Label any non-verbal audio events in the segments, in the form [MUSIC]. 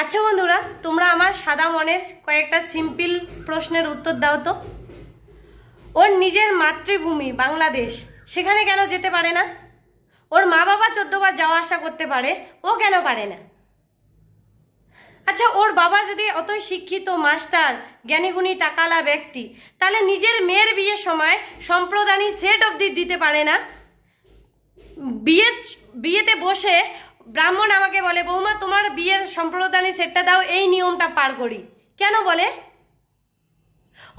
আচ্ছা বন্ধুরা তোমরা আমার সাদা মনের কয়েকটা সিম্পল প্রশ্নের উত্তর দাও তো ওর নিজের মাতৃভূমি বাংলাদেশ সেখানে কেন যেতে পারে না ওর মা বাবা চোদ্দবার যাওয়া আসা করতে পারে ও কেন পারে না আচ্ছা ওর বাবা যদি অতই শিক্ষিত মাস্টার জ্ঞানীগুণী টাকালা ব্যক্তি তাহলে নিজের মেয়ের বিয়ের সময় সম্প্রদানী সেট অবধি দিতে পারে না বিয়ে বিয়েতে বসে ব্রাহ্মণ আমাকে বলে বৌমা তোমার বিয়ের সম্প্রদানি সেটটা দাও এই নিয়মটা পার করি কেন বলে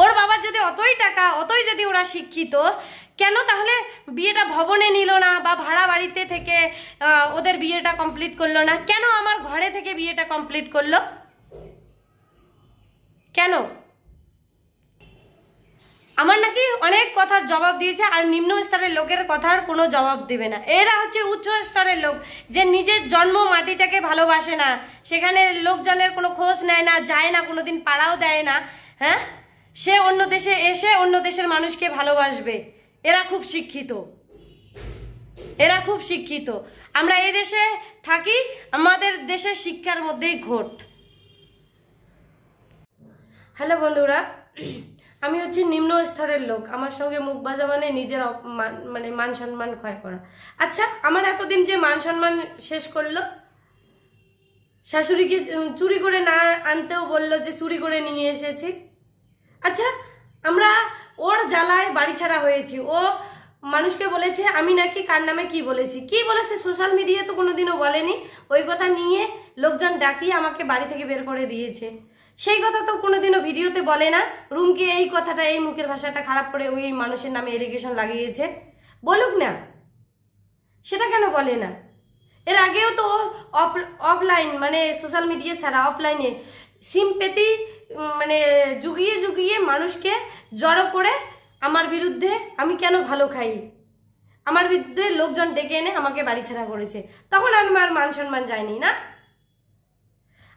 ওর বাবার যদি অতই টাকা অতই যদি ওরা শিক্ষিত কেন তাহলে বিয়েটা ভবনে নিল না বা ভাড়া বাড়িতে থেকে ওদের বিয়েটা কমপ্লিট করলো না কেন আমার ঘরে থেকে বিয়েটা কমপ্লিট করলো কেন আমার নাকি অনেক কথার জবাব দিয়েছে আর নিম্ন স্তরের লোকের কথার কোনো জবাব দেবে না এরা হচ্ছে উচ্চ স্তরের লোক যে নিজের জন্ম মাটিটাকে ভালোবাসে না সেখানে লোকজনের কোনো খোঁজ নেয় না যায় না কোনো দিন পাড়াও দেয় না হ্যাঁ সে অন্য দেশে এসে অন্য দেশের মানুষকে ভালোবাসবে এরা খুব শিক্ষিত এরা খুব শিক্ষিত আমরা এই দেশে থাকি আমাদের দেশে শিক্ষার মধ্যেই ঘট হ্যালো বন্ধুরা আমি হচ্ছে নিম্ন স্তরের লোক আমার সঙ্গে মুখ বাজা মানে নিজের মানে মান সম্মান ক্ষয় করা আচ্ছা আমার এতদিন যে মান সম্মান শেষ করলো শাশুড়িকে চুরি করে না আনতেও বলল যে চুরি করে নিয়ে এসেছি আচ্ছা আমরা ওর জ্বালায় বাড়ি ছাড়া হয়েছি ও মানুষকে বলেছে আমি নাকি কার নামে কি বলেছি কি বলেছে সোশ্যাল মিডিয়া তো কোনোদিনও বলেনি ওই কথা নিয়ে লোকজন ডাকিয়ে আমাকে বাড়ি থেকে বের করে দিয়েছে সেই কথা তো কোনোদিনও ভিডিওতে বলে না রুমকে এই কথাটা এই মুখের ভাষাটা খারাপ করে ওই মানুষের নামে এলিগেশন লাগিয়েছে বলুক না সেটা কেন বলে না এর আগেও তো অফ অফলাইন মানে সোশ্যাল মিডিয়া ছাড়া অফলাইনে সিম পেতেই মানে জুগিয়ে জুগিয়ে মানুষকে জড়ো করে আমার বিরুদ্ধে আমি কেন ভালো খাই আমার বিরুদ্ধে লোকজন ডেকে এনে আমাকে বাড়ি ছাড়া করেছে তখন আমার মান সম্মান যায়নি না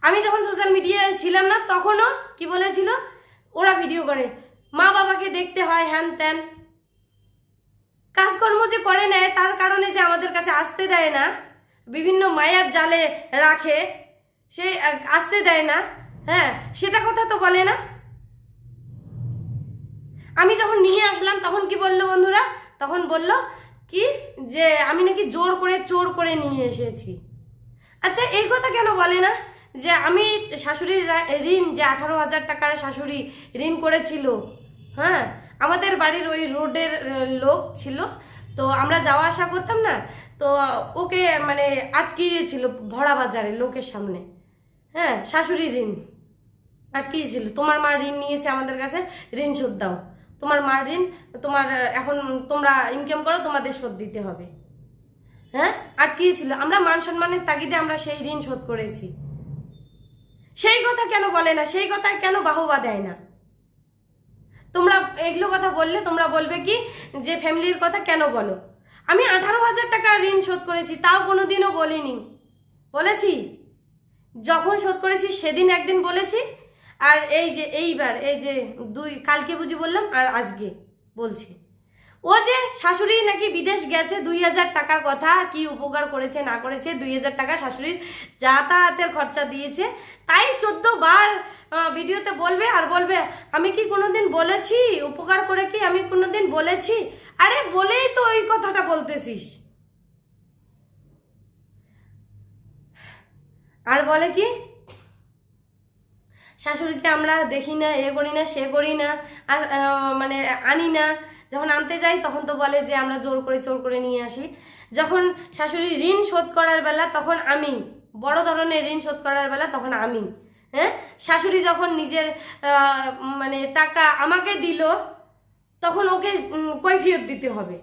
আমি যখন সোশ্যাল মিডিয়ায় ছিলাম না তখনও কি বলেছিল ওরা ভিডিও করে মা বাবাকে দেখতে হয় হ্যান ত্যান কাজকর্ম যে করে নেয় তার কারণে যে আমাদের কাছে আসতে দেয় না বিভিন্ন মায়ার জালে রাখে সে আসতে দেয় না হ্যাঁ সেটা কথা তো বলে না আমি যখন নিয়ে আসলাম তখন কি বললো বন্ধুরা তখন বলল কি যে আমি নাকি জোর করে চোর করে নিয়ে এসেছি আচ্ছা এই কথা কেন বলে না যে আমি শাশুড়ির ঋণ যে আঠারো হাজার টাকার শাশুড়ি ঋণ করেছিল হ্যাঁ আমাদের বাড়ির ওই রোডের লোক ছিল তো আমরা যাওয়া আসা করতাম না তো ওকে মানে আটকিয়েছিল ভরা বাজারে লোকের সামনে হ্যাঁ শাশুড়ি ঋণ আটকিয়েছিল তোমার মা ঋণ নিয়েছে আমাদের কাছে ঋণ শোধ দাও তোমার মার ঋণ তোমার এখন তোমরা ইনকাম করো তোমাদের শোধ দিতে হবে হ্যাঁ আটকিয়েছিল আমরা মান সম্মানের তাগিদে আমরা সেই ঋণ শোধ করেছি সেই কথা কেন বলে না সেই কথায় কেন বাহবা দেয় না তোমরা এগুলো কথা বললে তোমরা বলবে কি যে ফ্যামিলির কথা কেন বলো আমি আঠারো হাজার টাকা ঋণ শোধ করেছি তাও কোনোদিনও বলিনি বলেছি যখন শোধ করেছি সেদিন একদিন বলেছি আর এই যে এইবার এই যে দুই কালকে বুঝি বললাম আর আজকে বলছি ও যে শাশুড়ি নাকি বিদেশ গেছে দুই হাজার টাকার কথা কি উপকার করেছে না করেছে দুই হাজার টাকা শাশুড়ির যাতায়াতের খরচা দিয়েছে তাই চোদ্দ বার ভিডিওতে বলবে আর বলবে আমি কি কোনোদিন বলেছি উপকার করে কি আমি কোনোদিন বলেছি আরে বলেই তো ওই কথাটা বলতেছিস আর বলে কি শাশুড়িকে আমরা দেখি না এ করি না সে করি না মানে আনি না যখন আনতে যাই তখন তো বলে যে আমরা জোর করে চোর করে নিয়ে আসি যখন শাশুড়ি ঋণ শোধ করার বেলা তখন আমি বড় ধরনের ঋণ শোধ করার বেলা তখন আমি হ্যাঁ শাশুড়ি যখন নিজের মানে টাকা আমাকে দিল তখন ওকে কৈফিয়ত দিতে হবে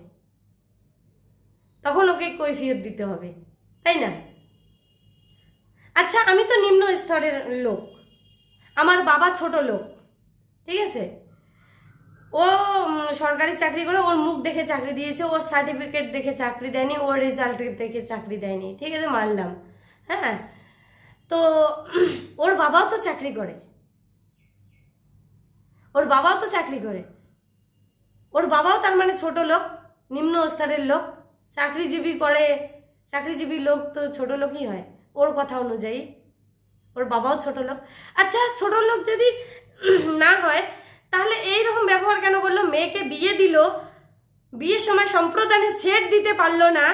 তখন ওকে কৈফিয়ত দিতে হবে তাই না আচ্ছা আমি তো নিম্ন স্তরের লোক আমার বাবা ছোট লোক ঠিক আছে ও সরকারি চাকরি করে ওর মুখ দেখে চাকরি দিয়েছে ওর সার্টিফিকেট দেখে চাকরি দেয়নি ওর রেজাল্ট দেখে চাকরি দেয়নি ঠিক আছে মানলাম হ্যাঁ তো ওর বাবাও তো চাকরি করে ওর বাবাও তো চাকরি করে ওর বাবাও তার মানে ছোট লোক নিম্ন স্তরের লোক চাকরিজীবী করে চাকরিজীবী লোক তো ছোট লোকই হয় ওর কথা অনুযায়ী ওর বাবাও ছোট লোক আচ্ছা ছোট লোক যদি না হয় তাহলে এই রকম ব্যবহার কেন করলো মেয়েকে বিয়ে দিল বিয়ের সময় সম্প্রদানে সেট দিতে পারলো না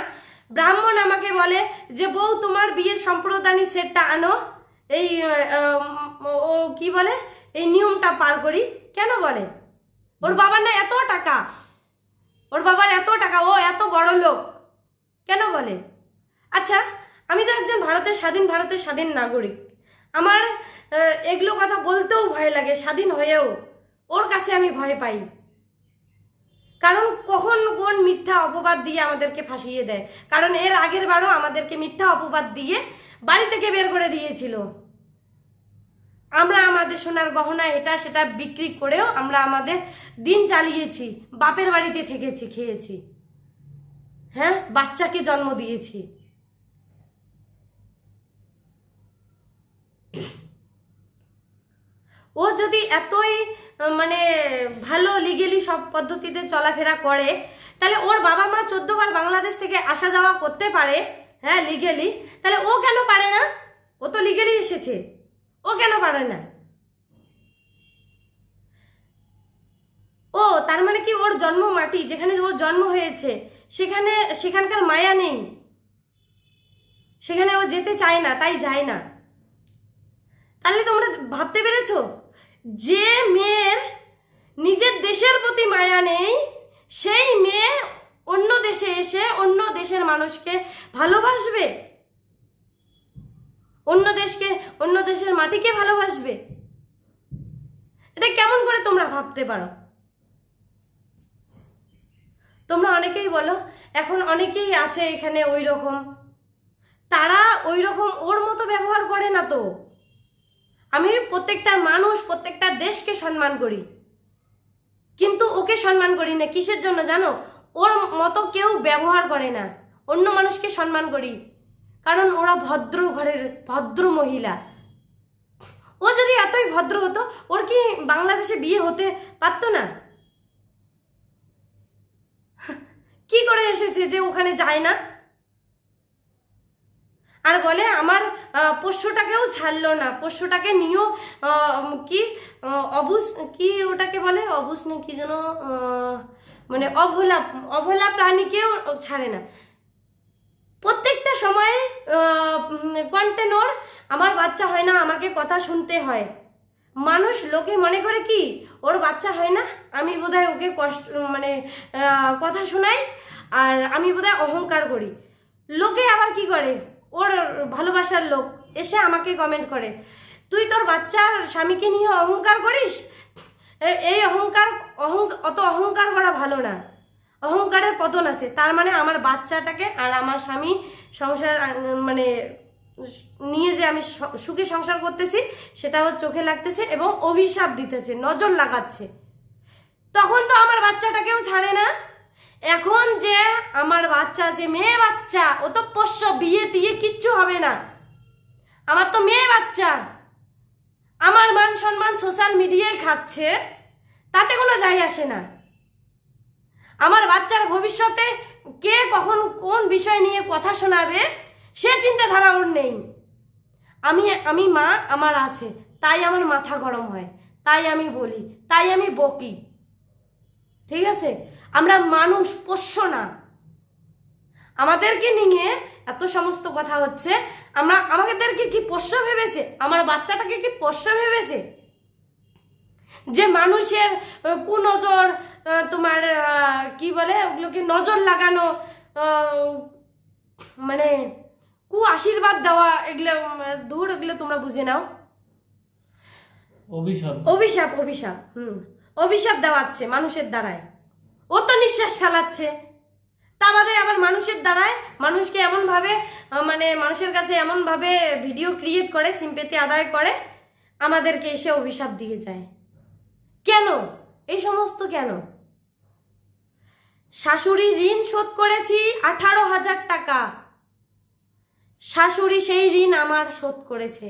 ব্রাহ্মণ আমাকে বলে যে বউ তোমার বিয়ের সম্প্রদানী সেটটা আনো এই ও কি বলে এই নিয়মটা পার করি কেন বলে ওর বাবার না এত টাকা ওর বাবার এত টাকা ও এত বড় লোক কেন বলে আচ্ছা আমি তো একজন ভারতের স্বাধীন ভারতের স্বাধীন নাগরিক আমার এগুলো কথা বলতেও ভয় লাগে স্বাধীন হয়েও ওর কাছে আমি ভয় পাই কারণ কখন কোন মিথ্যা অপবাদ দিয়ে আমাদেরকে ফাঁসিয়ে দেয় কারণ এর আগের বারও আমাদেরকে মিথ্যা অপবাদ দিয়ে বাড়ি থেকে বের করে দিয়েছিল আমরা আমাদের সোনার গহনা এটা সেটা বিক্রি করেও আমরা আমাদের দিন চালিয়েছি বাপের বাড়িতে থেকেছি খেয়েছি হ্যাঁ বাচ্চাকে জন্ম দিয়েছি ও যদি এতই মানে ভালো লিগেলি সব পদ্ধতিতে চলাফেরা করে তাহলে ওর বাবা মা চোদ্দবার বাংলাদেশ থেকে আসা যাওয়া করতে পারে হ্যাঁ লিগেলি তাহলে ও কেন পারে না ও তো লিগেলি এসেছে ও কেন পারে না ও তার মানে কি ওর জন্ম মাটি যেখানে ওর জন্ম হয়েছে সেখানে সেখানকার মায়া নেই সেখানে ও যেতে চায় না তাই যায় না তাহলে তোমরা ভাবতে পেরেছো যে মেয়ের নিজের দেশের প্রতি মায়া নেই সেই মেয়ে অন্য দেশে এসে অন্য দেশের মানুষকে ভালোবাসবে অন্য দেশকে অন্য দেশের মাটিকে ভালোবাসবে এটা কেমন করে তোমরা ভাবতে পারো তোমরা অনেকেই বলো এখন অনেকেই আছে এখানে ওই রকম তারা ওই রকম ওর মতো ব্যবহার করে না তো আমি প্রত্যেকটা মানুষ প্রত্যেকটা দেশকে সম্মান করি কিন্তু ওকে সম্মান করি না কিসের জন্য জানো ওর মতো কেউ ব্যবহার করে না অন্য মানুষকে সম্মান করি কারণ ওরা ভদ্র ঘরের ভদ্র মহিলা ও যদি এতই ভদ্র হতো ওর কি বাংলাদেশে বিয়ে হতে পারতো না কি করে এসেছে যে ওখানে যায় না আর বলে আমার পোষ্যটাকেও ছাড়লো না পোষ্যটাকে নিয়েও কি অবুস কি ওটাকে বলে অবুস না কি যেন মানে অভোলা অভলা প্রাণীকেও ছাড়ে না প্রত্যেকটা সময়ে কন্টেনর আমার বাচ্চা হয় না আমাকে কথা শুনতে হয় মানুষ লোকে মনে করে কি ওর বাচ্চা হয় না আমি বোধ ওকে কষ্ট মানে কথা শোনাই আর আমি বোধহয় অহংকার করি লোকে আবার কি করে ওর ভালোবাসার লোক এসে আমাকে কমেন্ট করে তুই তোর বাচ্চার স্বামীকে নিয়ে অহংকার করিস এই অহংকার অহং অত অহংকার করা ভালো না অহংকারের পতন আছে তার মানে আমার বাচ্চাটাকে আর আমার স্বামী সংসার মানে নিয়ে যে আমি সুখে সংসার করতেছি সেটাও চোখে লাগতেছে এবং অভিশাপ দিতেছে নজর লাগাচ্ছে তখন তো আমার বাচ্চাটাকেও ছাড়ে না এখন যে আমার বাচ্চা যে মেয়ে বাচ্চা ও তো পোষ্য বিয়ে দিয়ে কিচ্ছু হবে না আমার তো মেয়ে বাচ্চা আমার মান সম্মান সোশ্যাল মিডিয়ায় খাচ্ছে তাতে কোনো যাই আসে না আমার বাচ্চার ভবিষ্যতে কে কখন কোন বিষয় নিয়ে কথা শোনাবে সে চিন্তাধারা ওর নেই আমি আমি মা আমার আছে তাই আমার মাথা গরম হয় তাই আমি বলি তাই আমি বকি ঠিক আছে আমরা মানুষ পোষ্য না আমাদেরকে নিয়ে এত সমস্ত কথা হচ্ছে আমরা আমাদেরকে কি পোষ্য ভেবেছে আমার বাচ্চাটাকে কি পোষ্য ভেবেছে যে মানুষের কুনজর তোমার কি বলে ওগুলোকে নজর লাগানো মানে কু আশীর্বাদ দেওয়া এগুলো দূর এগুলো তোমরা বুঝে নাও অভিশাপ অভিশাপ অভিশাপ হুম অভিশাপ দেওয়াচ্ছে মানুষের দ্বারায় ও তো নিঃশ্বাস ফেলাচ্ছে তা বাদে আবার মানুষের দ্বারায় মানুষকে এমনভাবে মানে মানুষের কাছে এমনভাবে ভিডিও ক্রিয়েট করে সিম্পেতি আদায় করে আমাদেরকে এসে অভিশাপ দিয়ে যায় কেন এই সমস্ত কেন শাশুড়ি ঋণ শোধ করেছি আঠারো হাজার টাকা শাশুড়ি সেই ঋণ আমার শোধ করেছে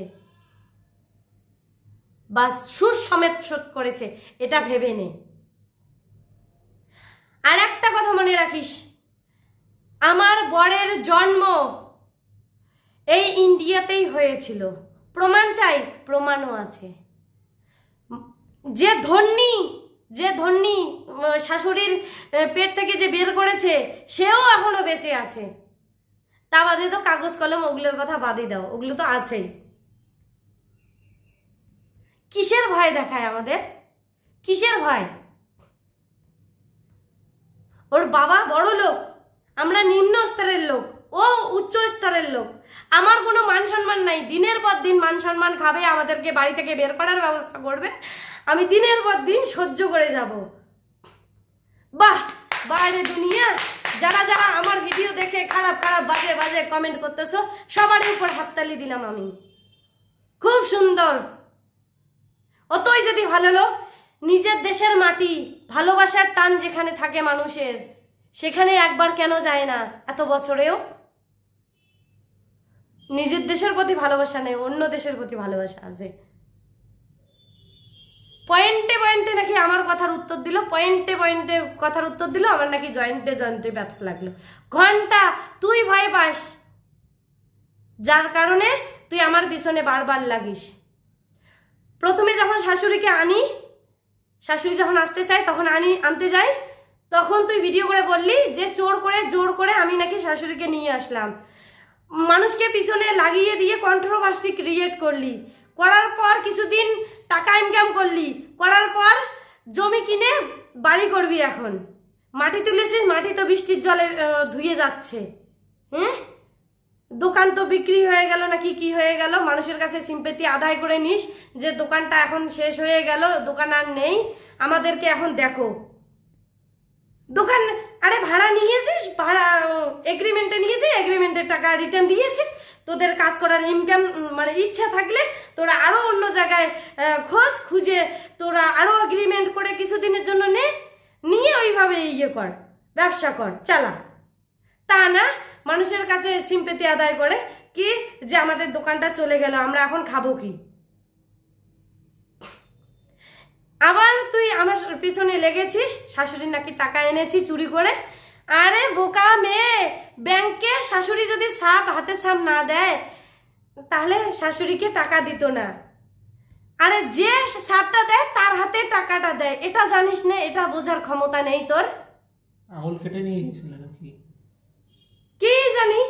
বা সুসমেত শোধ করেছে এটা ভেবে নেই আর একটা কথা মনে রাখিস আমার বরের জন্ম এই ইন্ডিয়াতেই হয়েছিল প্রমাণ চাই প্রমাণও আছে যে ধন্যী যে ধন্যী শাশুড়ির পেট থেকে যে বের করেছে সেও এখনো বেঁচে আছে তা বাদে তো কাগজ কলম ওগুলোর কথা বাদই দাও ওগুলো তো আছেই কিসের ভয় দেখায় আমাদের কিসের ভয় ওর বাবা বড় লোক আমরা নিম্ন স্তরের লোক ও উচ্চ স্তরের লোক আমার কোনো মান সম্মান নাই দিনের পর দিন মান সম্মান খাবে আমাদেরকে বাড়ি থেকে বের করার ব্যবস্থা করবে আমি দিনের পর দিন সহ্য করে যাব বাহ বাইরে দুনিয়া যারা যারা আমার ভিডিও দেখে খারাপ খারাপ বাজে বাজে কমেন্ট করতেছো সবারই উপর হাততালি দিলাম আমি খুব সুন্দর অতই যদি ভালো লোক নিজের দেশের মাটি ভালোবাসার টান যেখানে থাকে মানুষের সেখানে একবার কেন যায় না এত বছরেও নিজের দেশের প্রতি ভালোবাসা নেই অন্য দেশের প্রতি ভালোবাসা আছে পয়েন্টে পয়েন্টে নাকি আমার কথার উত্তর দিল পয়েন্টে পয়েন্টে কথার উত্তর দিল আমার নাকি জয়েন্টে জয়েন্টে ব্যথা লাগলো ঘন্টা তুই ভয় পাস যার কারণে তুই আমার পিছনে বারবার লাগিস প্রথমে যখন শাশুড়িকে আনি শাশুড়ি যখন আসতে চায় তখন আনি আনতে যাই তখন তুই ভিডিও করে বললি যে চোর করে জোর করে আমি নাকি শাশুড়িকে নিয়ে আসলাম মানুষকে পিছনে লাগিয়ে দিয়ে কন্ট্রোভার্সি ক্রিয়েট করলি করার পর কিছুদিন টাকা ইনকাম করলি করার পর জমি কিনে বাড়ি করবি এখন মাটি তুলেছিস মাটি তো বৃষ্টির জলে ধুয়ে যাচ্ছে হ্যাঁ দোকান তো বিক্রি হয়ে গেল নাকি কি হয়ে গেল মানুষের কাছে সিম্পেতি আদায় করে নিস যে দোকানটা এখন শেষ হয়ে গেল দোকান আর নেই আমাদেরকে এখন দেখো দোকান আরে ভাড়া নিয়েছিস ভাড়া এগ্রিমেন্টে নিয়েছিস এগ্রিমেন্টের টাকা রিটার্ন দিয়েছিস তোদের কাজ করার ইনকাম মানে ইচ্ছা থাকলে তোরা আরো অন্য জায়গায় খোঁজ খুঁজে তোরা আরো এগ্রিমেন্ট করে কিছুদিনের জন্য নে নিয়ে ওইভাবে ইয়ে কর ব্যবসা কর চালা তা না মানুষের কাছে সিম্পেতি আদায় করে কি যে আমাদের দোকানটা চলে গেল আমরা এখন খাবো কি আবার তুই আমার পিছনে লেগেছিস শাশুড়ির নাকি টাকা এনেছি চুরি করে আরে বোকা মেয়ে ব্যাংকে শাশুড়ি যদি সাপ হাতে সাপ না দেয় তাহলে শাশুড়িকে টাকা দিত না আরে যে সাপটা দেয় তার হাতে টাকাটা দেয় এটা জানিস না এটা বোঝার ক্ষমতা নেই তোর আঙুল কেটে নিয়ে গেছিল কে জানি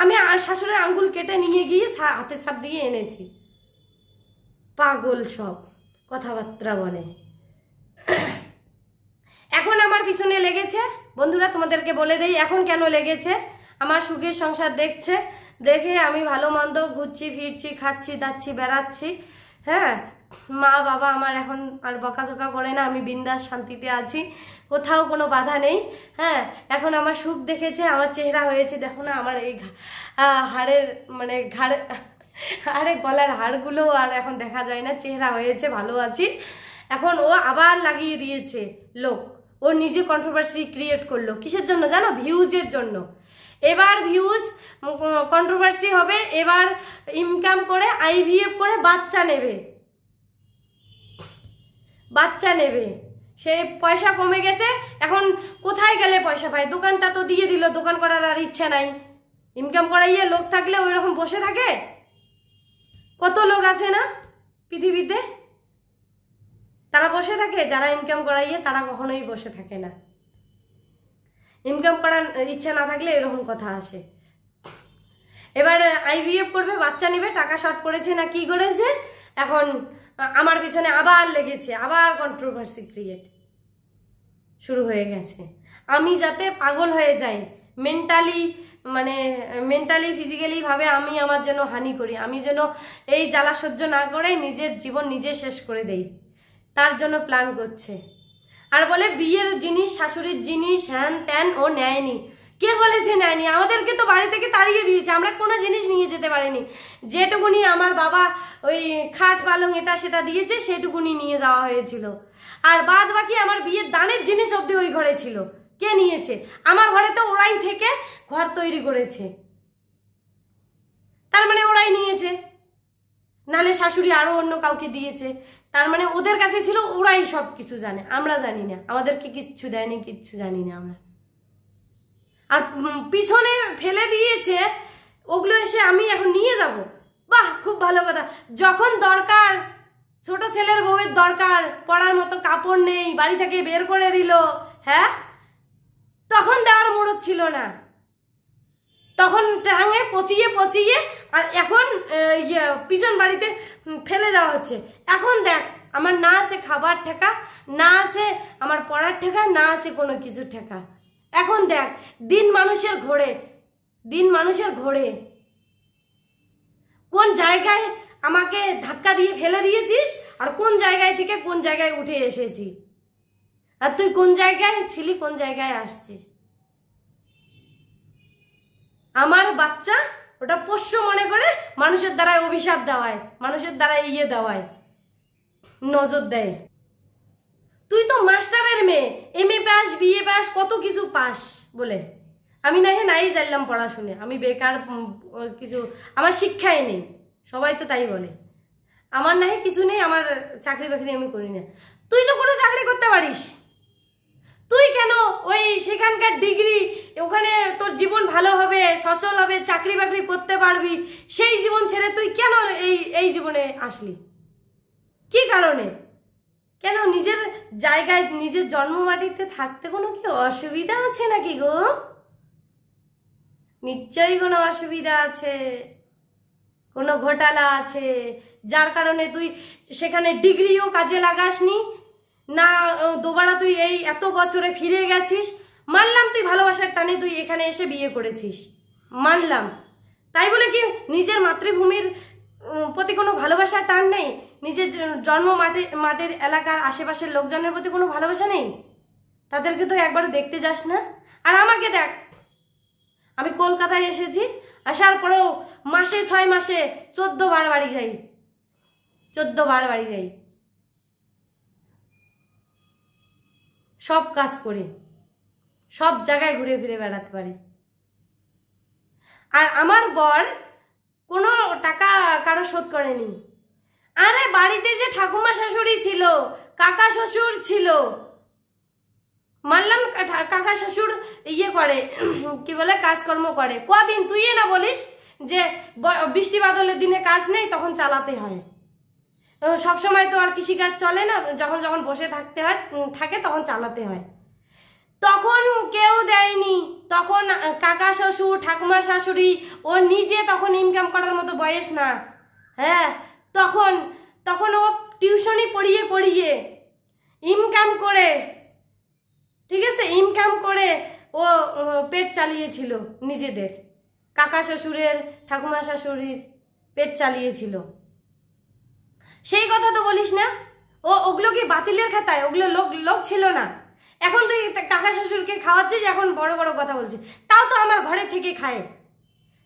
আমি আর শাশুড়ের আঙ্গুল কেটে নিয়ে গিয়ে হাতে ছাপ দিয়ে এনেছি পাগল সব কথাবার্তা বলে এখন আমার পিছনে লেগেছে বন্ধুরা তোমাদেরকে বলে দেই এখন কেন লেগেছে আমার সুখের সংসার দেখছে দেখে আমি ভালো মন্দ ঘুরছি ফিরছি খাচ্ছি দাচ্ছি বেড়াচ্ছি হ্যাঁ মা বাবা আমার এখন আর বকাঝোকা করে না আমি বিন্দাস শান্তিতে আছি কোথাও কোনো বাধা নেই হ্যাঁ এখন আমার সুখ দেখেছে আমার চেহারা হয়েছে দেখো না আমার এই হাড়ের মানে ঘাড়ে [LAUGHS] আরে গলার হাড়গুলো আর এখন দেখা যায় না চেহারা হয়েছে ভালো আছি এখন ও আবার লাগিয়ে দিয়েছে লোক ও নিজে কন্ট্রোভার্সি ক্রিয়েট করলো কিসের জন্য জানো ভিউজের জন্য এবার ভিউজ কন্ট্রোভার্সি হবে এবার ইনকাম করে আইভিএফ করে বাচ্চা নেবে বাচ্চা নেবে সে পয়সা কমে গেছে এখন কোথায় গেলে পয়সা পায় দোকানটা তো দিয়ে দিল দোকান করার আর ইচ্ছে নাই ইনকাম করাইয়ে লোক থাকলে ওই রকম বসে থাকে কত লোক আছে না পৃথিবীতে তারা বসে থাকে যারা ইনকাম করাইয়ে তারা কখনোই বসে থাকে না ইনকাম করার ইচ্ছা না থাকলে এরকম কথা আসে এবার আইভিএফ করবে বাচ্চা নেবে টাকা শর্ট করেছে না কি করেছে এখন আমার পিছনে আবার লেগেছে আবার কন্ট্রোভার্সি ক্রিয়েট শুরু হয়ে গেছে আমি যাতে পাগল হয়ে যাই মেন্টালি মানে মেন্টালি ফিজিক্যালিভাবে আমি আমার যেন হানি করি আমি যেন এই জ্বালা সহ্য না করে নিজের জীবন নিজে শেষ করে দেই তার জন্য প্ল্যান করছে আর বলে বিয়ের জিনিস শাশুড়ির জিনিস হ্যান ত্যান ও নেয়নি কে বলেছে নেয়নি আমাদেরকে তো বাড়ি থেকে তাড়িয়ে দিয়েছে আমরা কোনো জিনিস নিয়ে যেতে পারিনি যেটুকুনি আমার বাবা ওই খাট পালং এটা সেটা দিয়েছে সেটুকুনি নিয়ে যাওয়া হয়েছিল আর বাদ বাকি আমার বিয়ের দানের জিনিস অবধি ওই ঘরে ছিল কে নিয়েছে আমার ঘরে তো ওরাই থেকে ঘর তৈরি করেছে তার মানে ওরাই নিয়েছে নালে শাশুড়ি আরও অন্য কাউকে দিয়েছে তার মানে ওদের কাছে ছিল ওরাই সব কিছু জানে আমরা জানি না আমাদেরকে কিচ্ছু দেয়নি কিচ্ছু জানি না আমরা আর পিছনে ফেলে দিয়েছে ওগুলো এসে আমি এখন নিয়ে যাব বাহ খুব ভালো কথা যখন দরকার ছোট ছেলের বউয়ের দরকার পড়ার মতো কাপড় নেই বাড়ি থেকে বের করে দিল হ্যাঁ তখন দেওয়ার মুরত ছিল না তখন ট্রাঙে পচিয়ে পচিয়ে আর এখন ইয়ে পিছন বাড়িতে ফেলে দেওয়া হচ্ছে এখন দেখ আমার না আছে খাবার ঠেকা না আছে আমার পড়ার ঠেকা না আছে কোনো কিছু ঠেকা এখন দেখ দিন মানুষের ঘোরে দিন মানুষের ঘোরে কোন জায়গায় আমাকে ধাক্কা দিয়ে ফেলে দিয়েছিস আর কোন জায়গায় থেকে কোন জায়গায় উঠে এসেছি আর তুই কোন জায়গায় ছিলি কোন জায়গায় আসছিস আমার বাচ্চা ওটা পোষ্য মনে করে মানুষের দ্বারায় অভিশাপ দেওয়ায় মানুষের দ্বারায় ইয়ে দেওয়ায় নজর দেয় তুই তো মাস্টারের মেয়ে M A pass BA pass কত কিছু পাস বলে আমি না নাই জানলাম পড়াশুনে আমি বেকার কিছু আমার শিক্ষাই নেই সবাই তো তাই বলে আমার না কিছু নেই আমার চাকরি বাকরি আমি করি না তুই তো কোনো চাকরি করতে পারিস তুই কেন ওই সেখানকার ডিগ্রি ওখানে তোর জীবন ভালো হবে সচল হবে চাকরি বাকরি করতে পারবি সেই জীবন ছেড়ে তুই কেন এই এই জীবনে আসলি কি কারণে কেন নিজের জায়গায় নিজের জন্ম মাটিতে থাকতে কোনো কি অসুবিধা আছে নাকি গো নিশ্চয়ই কোনো অসুবিধা আছে কোনো ঘোটালা আছে যার কারণে তুই সেখানে ডিগ্রিও কাজে লাগাসনি না দোবারা তুই এই এত বছরে ফিরে গেছিস মানলাম তুই ভালোবাসার টানে তুই এখানে এসে বিয়ে করেছিস মানলাম তাই বলে কি নিজের মাতৃভূমির প্রতি কোনো ভালোবাসার টান নেই নিজের জন্ম মাটি মাটির এলাকার আশেপাশের লোকজনের প্রতি কোনো ভালোবাসা নেই তাদেরকে তো একবারও দেখতে যাস না আর আমাকে দেখ আমি কলকাতায় এসেছি আসার পরেও মাসে ছয় মাসে চোদ্দ বার বাড়ি যাই চোদ্দ বার বাড়ি যাই সব কাজ করি সব জায়গায় ঘুরে ফিরে বেড়াতে পারি আর আমার বর কোনো টাকা কারো শোধ করেনি আরে বাড়িতে যে ঠাকুমা শাশুড়ি ছিল কাকা শ্বশুর ছিল মানলাম কাকা শ্বশুর ইয়ে করে কি বলে কাজকর্ম করে কদিন তুই না বলিস যে বৃষ্টি বাদলের দিনে কাজ নেই তখন চালাতে হয় সব সময় তো আর কৃষিকাজ চলে না যখন যখন বসে থাকতে হয় থাকে তখন চালাতে হয় তখন কেউ দেয়নি তখন কাকা শ্বশুর ঠাকুমা শাশুড়ি ও নিজে তখন ইনকাম করার মতো বয়স না হ্যাঁ তখন তখন ও টিউশনি পড়িয়ে পড়িয়ে ইনকাম করে ঠিক আছে ইনকাম করে ও পেট চালিয়েছিল নিজেদের কাকা শ্বশুরের ঠাকুমা শাশুড়ির পেট চালিয়েছিল সেই কথা তো বলিস না ও ওগুলো কি বাতিলের খাতায় ওগুলো লোক লোক ছিল না এখন তুই কাকা শ্বশুরকে খাওয়াচ্ছিস এখন বড় বড় কথা বলছিস তাও তো আমার ঘরে থেকে খায়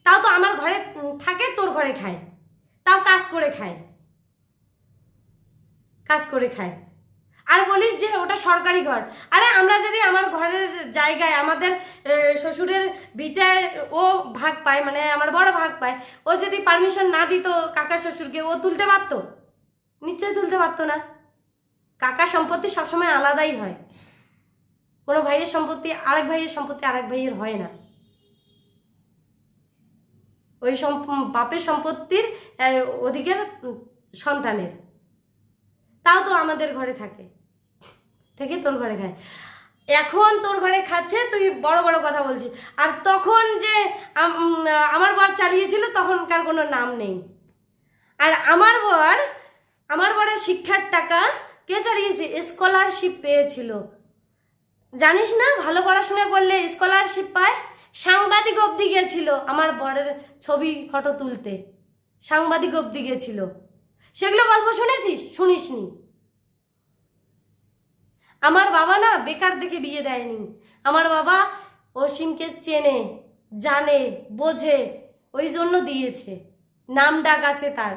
তাও তো আমার ঘরে থাকে তোর ঘরে খায় তাও কাজ করে খায় কাজ করে খায় আর বলিস যে ওটা সরকারি ঘর আরে আমরা যদি আমার ঘরের জায়গায় আমাদের শ্বশুরের ভিটায় ও ভাগ পায় মানে আমার বড় ভাগ পায় ও যদি পারমিশন না দিত কাকা শ্বশুরকে ও তুলতে পারতো নিশ্চয়ই তুলতে পারতো না কাকা সম্পত্তি সবসময় আলাদাই হয় কোনো ভাইয়ের সম্পত্তি আরেক ভাইয়ের সম্পত্তি আরেক ভাইয়ের হয় না ওই বাপের সম্পত্তির ওদিকের সন্তানের তাও তো আমাদের ঘরে থাকে থেকে তোর ঘরে খায় এখন তোর ঘরে খাচ্ছে তুই বড় বড় কথা বলছিস আর তখন যে আমার বর চালিয়েছিল তখনকার কোনো নাম নেই আর আমার বর আমার বরের শিক্ষার টাকা কে চালিয়েছে স্কলারশিপ পেয়েছিল জানিস না ভালো পড়াশোনা করলে স্কলারশিপ পায় সাংবাদিক অব্দি গেছিল আমার বরের ছবি ফটো তুলতে সাংবাদিক অব্দি গেছিল সেগুলো গল্প শুনেছিস শুনিসনি আমার বাবা না বেকার দেখে বিয়ে দেয়নি আমার বাবা অসীমকে চেনে জানে বোঝে ওই জন্য দিয়েছে নাম ডাক আছে তার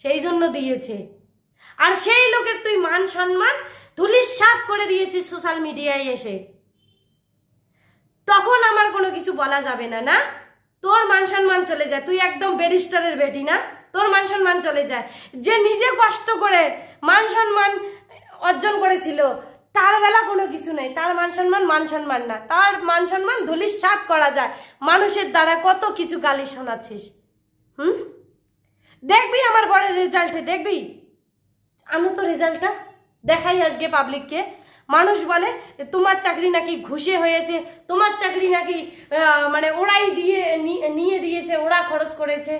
সেই জন্য দিয়েছে আর সেই লোকের তুই মান সম্মান ধুলির সাফ করে দিয়েছিস সোশ্যাল মিডিয়ায় এসে তখন আমার কোনো কিছু বলা যাবে না না তোর মান সম্মান চলে যায় তুই একদম ব্যারিস্টারের বেটি না তোর মান সম্মান চলে যায় যে নিজে কষ্ট করে মান সম্মান অর্জন করেছিল তার বেলা কোনো কিছু নেই তার মান সম্মান মান সম্মান না তার মান সম্মান ধুলিস সাত করা যায় মানুষের দ্বারা কত কিছু গালি শোনাচ্ছিস হুম দেখবি আমার বরের রেজাল্টে দেখবি আমি তো রেজাল্টটা দেখাই আজকে পাবলিককে মানুষ বলে তোমার চাকরি নাকি ঘুষে হয়েছে তোমার চাকরি নাকি মানে ওরাই দিয়ে নিয়ে দিয়েছে ওরা খরচ করেছে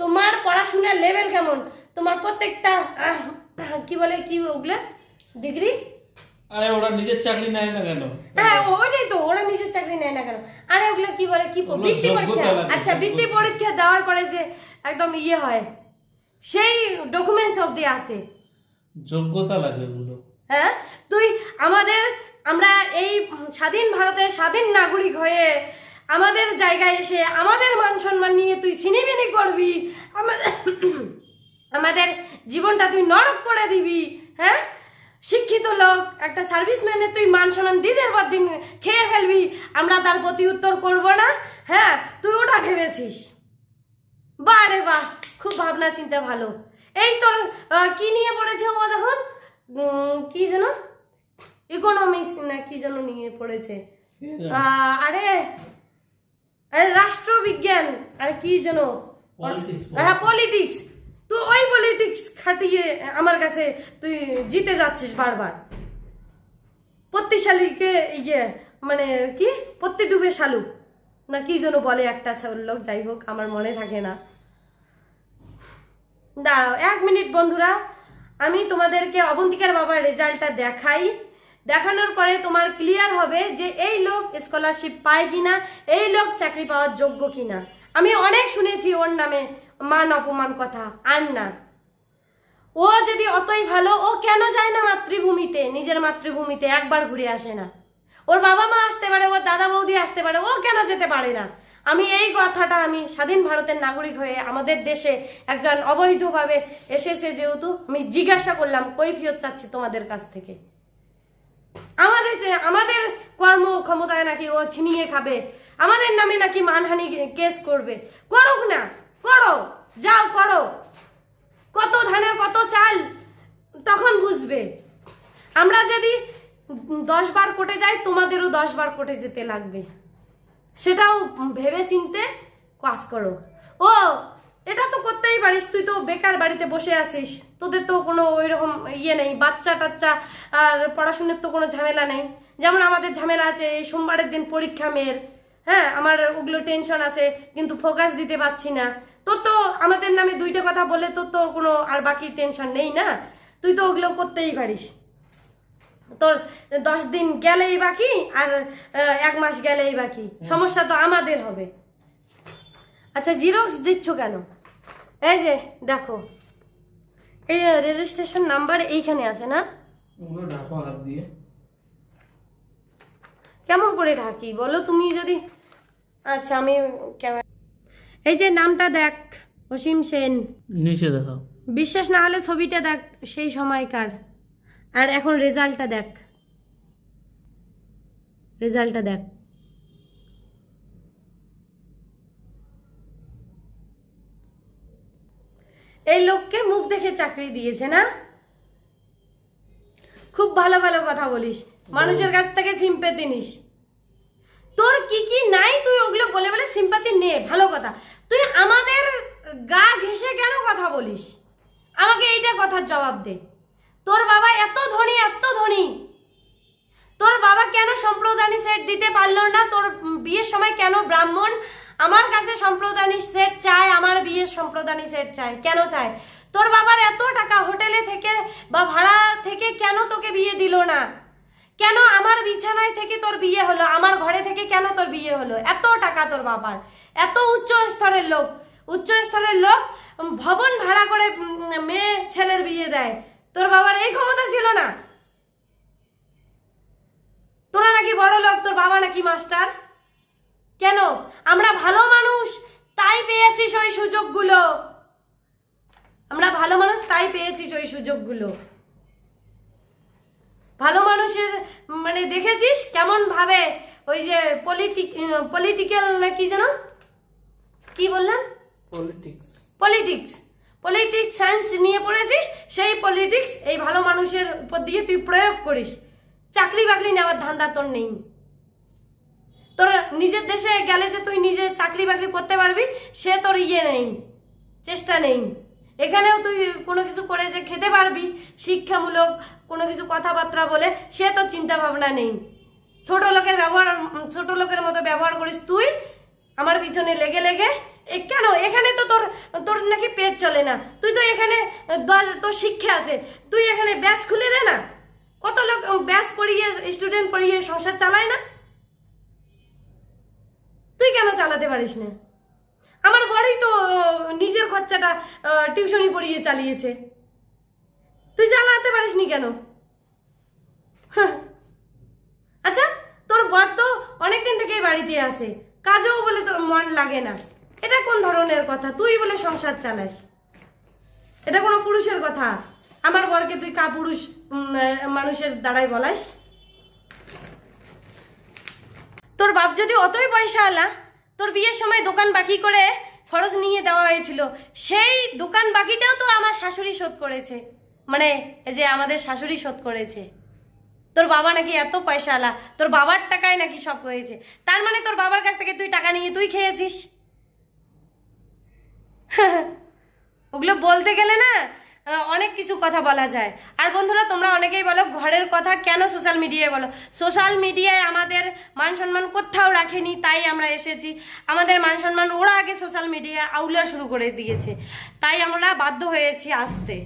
তোমার পড়াশোনার লেভেল কেমন তোমার প্রত্যেকটা কি বলে কি ওগুলা ডিগ্রি আরে ওরা নিজের চাকরি নেয় না কেন হ্যাঁ ওইটাই তো ওরা নিজের চাকরি নেয় না কেন আরে ওগুলো কি বলে কি বৃত্তি পরীক্ষা আচ্ছা বৃত্তি পরীক্ষা দেওয়ার পরে যে একদম ইয়ে হয় সেই ডকুমেন্টস অবধি আছে যোগ্যতা লাগে হ্যাঁ তুই আমাদের আমরা এই স্বাধীন ভারতের স্বাধীন নাগরিক হয়ে আমাদের জায়গায় এসে আমাদের মান সম্মান নিয়ে তুই সিনেমিনি করবি আমাদের আমাদের জীবনটা তুই নরক করে দিবি হ্যাঁ শিক্ষিত লোক একটা ম্যানে তুই মান সম্মান দিনের পর দিন খেয়ে ফেলবি আমরা তার প্রতি উত্তর করব না হ্যাঁ তুই ওটা ভেবেছিস বাহ রে বাহ খুব ভাবনা চিন্তা ভালো এই তোর কি নিয়ে পড়েছে ও দেখুন কি যেন ইকোনমিক্স না কি যেন নিয়ে পড়েছে আরে আরে রাষ্ট্রবিজ্ঞান আর কি যেন হ্যাঁ পলিটিক্স তো ওই পলিটিক্স খাটিয়ে আমার কাছে তুই জিতে যাচ্ছিস বারবার প্রত্যেকশালীকে ইয়ে মানে কি প্রত্যেক ডুবে শালুক না কি যেন বলে একটা লোক যাই হোক আমার মনে থাকে না দাঁড়াও এক মিনিট বন্ধুরা আমি তোমাদেরকে অবন্তিকার বাবার রেজাল্টটা দেখাই দেখানোর পরে তোমার ক্লিয়ার হবে যে এই লোক স্কলারশিপ পায় কিনা এই লোক চাকরি পাওয়ার যোগ্য কিনা আমি অনেক শুনেছি ওর নামে মান অপমান কথা আর না ও যদি অতই ভালো ও কেন যায় না মাতৃভূমিতে নিজের মাতৃভূমিতে একবার ঘুরে আসে না ওর বাবা মা আসতে পারে ওর দাদা বৌদি আসতে পারে ও কেন যেতে পারে না আমি এই কথাটা আমি স্বাধীন ভারতের নাগরিক হয়ে আমাদের দেশে একজন অবৈধভাবে এসেছে যেহেতু আমি জিজ্ঞাসা করলাম কৈফিয়ত চাচ্ছি তোমাদের কাছ থেকে আমাদের আমাদের কর্ম ক্ষমতায় নাকি ও ছিনিয়ে খাবে আমাদের নামে নাকি মানহানি কেস করবে করুক না করো যাও করো কত ধানের কত চাল তখন বুঝবে আমরা যদি দশ বার কোটে যাই তোমাদেরও দশ বার কোটে যেতে লাগবে সেটাও ভেবে চিনতে কাজ করো ও এটা তো করতেই পারিস তুই তো বেকার বাড়িতে বসে আছিস তোদের তো কোনো ওই রকম ইয়ে নেই বাচ্চা টাচ্চা আর পড়াশোনার তো কোনো ঝামেলা নেই যেমন আমাদের ঝামেলা আছে এই সোমবারের দিন পরীক্ষা মেয়ের হ্যাঁ আমার ওগুলো টেনশন আছে কিন্তু ফোকাস দিতে পারছি না তোর তো আমাদের নামে দুইটা কথা বলে তোর তো কোনো আর বাকি টেনশন নেই না তুই তো ওগুলো করতেই পারিস তোর দশ দিন গেলেই বাকি আর এক মাস গেলেই বাকি সমস্যা তো আমাদের হবে আচ্ছা জিরোক্স দিচ্ছ কেন এই যে দেখো এই রেজিস্ট্রেশন নাম্বার এইখানে আছে না কেমন করে ঢাকি বলো তুমি যদি আচ্ছা আমি এই যে নামটা দেখ অসীম সেন নিচে দেখো বিশ্বাস না হলে ছবিটা দেখ সেই সময়কার আর এখন রেজাল্টটা দেখ রেজাল্টটা দেখ এই লোককে মুখ দেখে চাকরি দিয়েছে না খুব ভালো ভালো কথা বলিস মানুষের কাছ থেকে সিম্পাতি নিস তোর কি কি নাই তুই ওগুলো বলে বলে সিম্পাতি নে ভালো কথা তুই আমাদের গা ঘেসে কেন কথা বলিস আমাকে এইটা কথার জবাব দে তোর বাবা এত ধনী এত ধনী তোর বাবা কেন সম্প্রদানি সেট দিতে পারলো না তোর বিয়ের সময় কেন ব্রাহ্মণ আমার কাছে সম্প্রদানি সেট চায় আমার বিয়ের সম্প্রদানি সেট চায় কেন চায় তোর বাবার এত টাকা হোটেলে থেকে বা ভাড়া থেকে কেন তোকে বিয়ে দিল না কেন আমার বিছানায় থেকে তোর বিয়ে হলো আমার ঘরে থেকে কেন তোর বিয়ে হলো এত টাকা তোর বাবার এত উচ্চ স্তরের লোক উচ্চ স্তরের লোক ভবন ভাড়া করে মেয়ে ছেলের বিয়ে দেয় তোর বাবার এই ক্ষমতা ছিল না তোরা নাকি বড় লোক তোর বাবা নাকি মাস্টার কেন আমরা ভালো মানুষ তাই পেয়েছি সেই সুযোগগুলো আমরা ভালো মানুষ তাই পেয়েছি সেই সুযোগগুলো ভালো মানুষের মানে দেখেছিস কেমন ভাবে ওই যে পলিটিক পলিটিক্যাল না কি যেন কি বললাম পলিটিক্স পলিটিক্স পলিটিক্স সায়েন্স নিয়ে পড়েছিস সেই পলিটিক্স এই ভালো মানুষের উপর দিয়ে তুই প্রয়োগ করিস চাকরি বাকরি নেওয়ার ধান্দা তোর নেই তোর নিজের দেশে গেলে যে তুই নিজে চাকরি বাকরি করতে পারবি সে তোর ইয়ে নেই চেষ্টা নেই এখানেও তুই কোনো কিছু করে যে খেতে পারবি শিক্ষামূলক কোনো কিছু কথাবার্তা বলে সে তোর চিন্তা ভাবনা নেই ছোট লোকের ব্যবহার ছোট লোকের মতো ব্যবহার করিস তুই আমার পিছনে লেগে লেগে কেন এখানে তো তোর তোর নাকি পেট চলে না তুই তো এখানে তোর শিক্ষা আছে তুই এখানে ব্যাচ খুলে দে না কত লোক ব্যাচ পড়িয়ে স্টুডেন্ট পড়িয়ে সংসার চালায় না তুই কেন চালাতে পারিস না আমার বড়ই তো নিজের খরচাটা টিউশনি পড়িয়ে চালিয়েছে তুই চালাতে পারিস নি কেন হ্যাঁ। আচ্ছা তোর বর তো অনেকদিন থেকেই বাড়িতে আসে কাজেও বলে তোর মন লাগে না এটা কোন ধরনের কথা তুই বলে সংসার চালাস এটা কোনো পুরুষের কথা আমার বরকে তুই কাপুরুষ মানুষের দ্বারাই বলাস তোর বাপ যদি অতই পয়সা আলা তোর বিয়ের সময় দোকান বাকি করে খরচ নিয়ে দেওয়া হয়েছিল সেই দোকান বাকিটাও তো আমার শাশুড়ি শোধ করেছে মানে যে আমাদের শাশুড়ি শোধ করেছে তোর বাবা নাকি এত পয়সা আলা তোর বাবার টাকায় নাকি সব হয়েছে তার মানে তোর বাবার কাছ থেকে তুই টাকা নিয়ে তুই খেয়েছিস [LAUGHS] ওগুলো বলতে গেলে না অনেক কিছু কথা বলা যায় আর বন্ধুরা তোমরা অনেকেই বলো ঘরের কথা কেন সোশ্যাল মিডিয়ায় বলো সোশ্যাল মিডিয়ায় আমাদের মান সম্মান কোথাও রাখেনি তাই আমরা এসেছি আমাদের মান সম্মান ওরা আগে সোশ্যাল মিডিয়া আউলা শুরু করে দিয়েছে তাই আমরা বাধ্য হয়েছি আসতে